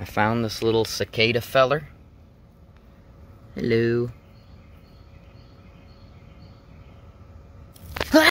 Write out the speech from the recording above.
I found this little cicada feller. Hello.